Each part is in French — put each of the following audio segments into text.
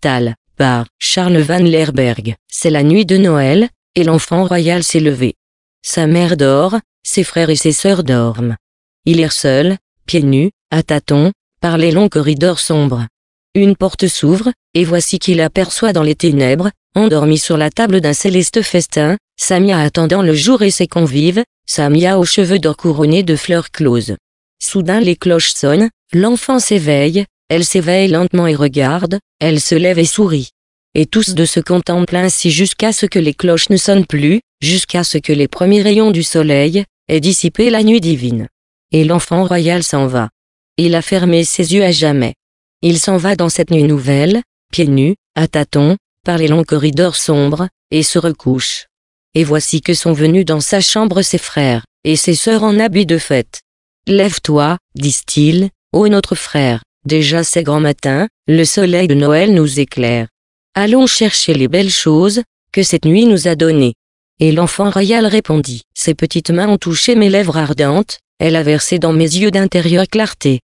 Tal, par Charles Van Lerberg. C'est la nuit de Noël, et l'enfant royal s'est levé. Sa mère dort, ses frères et ses sœurs dorment. Il erre seul, pieds nus, à tâtons, par les longs corridors sombres. Une porte s'ouvre, et voici qu'il aperçoit dans les ténèbres, endormi sur la table d'un céleste festin, Samia attendant le jour et ses convives, Samia aux cheveux d'or couronnés de fleurs closes. Soudain les cloches sonnent, l'enfant s'éveille, elle s'éveille lentement et regarde, elle se lève et sourit. Et tous deux se contemplent ainsi jusqu'à ce que les cloches ne sonnent plus, jusqu'à ce que les premiers rayons du soleil aient dissipé la nuit divine. Et l'enfant royal s'en va. Il a fermé ses yeux à jamais. Il s'en va dans cette nuit nouvelle, pieds nus, à tâtons, par les longs corridors sombres, et se recouche. Et voici que sont venus dans sa chambre ses frères, et ses sœurs en habit de fête. Lève-toi, disent-ils, ô notre frère, Déjà c'est grand matin, le soleil de Noël nous éclaire. Allons chercher les belles choses, que cette nuit nous a données. Et l'enfant royal répondit, ses petites mains ont touché mes lèvres ardentes, elle a versé dans mes yeux d'intérieure clarté.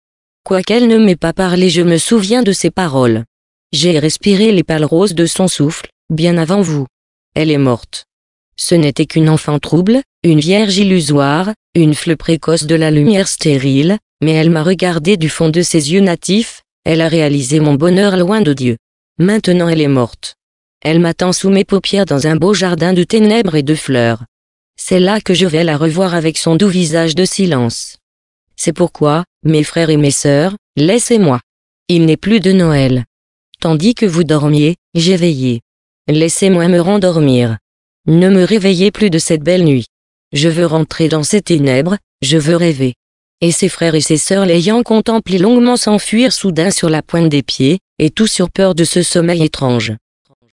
Quoiqu'elle ne m'ait pas parlé je me souviens de ses paroles. J'ai respiré les pâles roses de son souffle, bien avant vous. Elle est morte. Ce n'était qu'une enfant trouble, une vierge illusoire, une fleur précoce de la lumière stérile, mais elle m'a regardé du fond de ses yeux natifs, elle a réalisé mon bonheur loin de Dieu. Maintenant elle est morte. Elle m'attend sous mes paupières dans un beau jardin de ténèbres et de fleurs. C'est là que je vais la revoir avec son doux visage de silence. C'est pourquoi, mes frères et mes sœurs, laissez-moi. Il n'est plus de Noël. Tandis que vous dormiez, j'ai Laissez-moi me rendormir. Ne me réveillez plus de cette belle nuit. Je veux rentrer dans ces ténèbres, je veux rêver et ses frères et ses sœurs l'ayant contemplé longuement s'enfuirent soudain sur la pointe des pieds, et tous sur peur de ce sommeil étrange.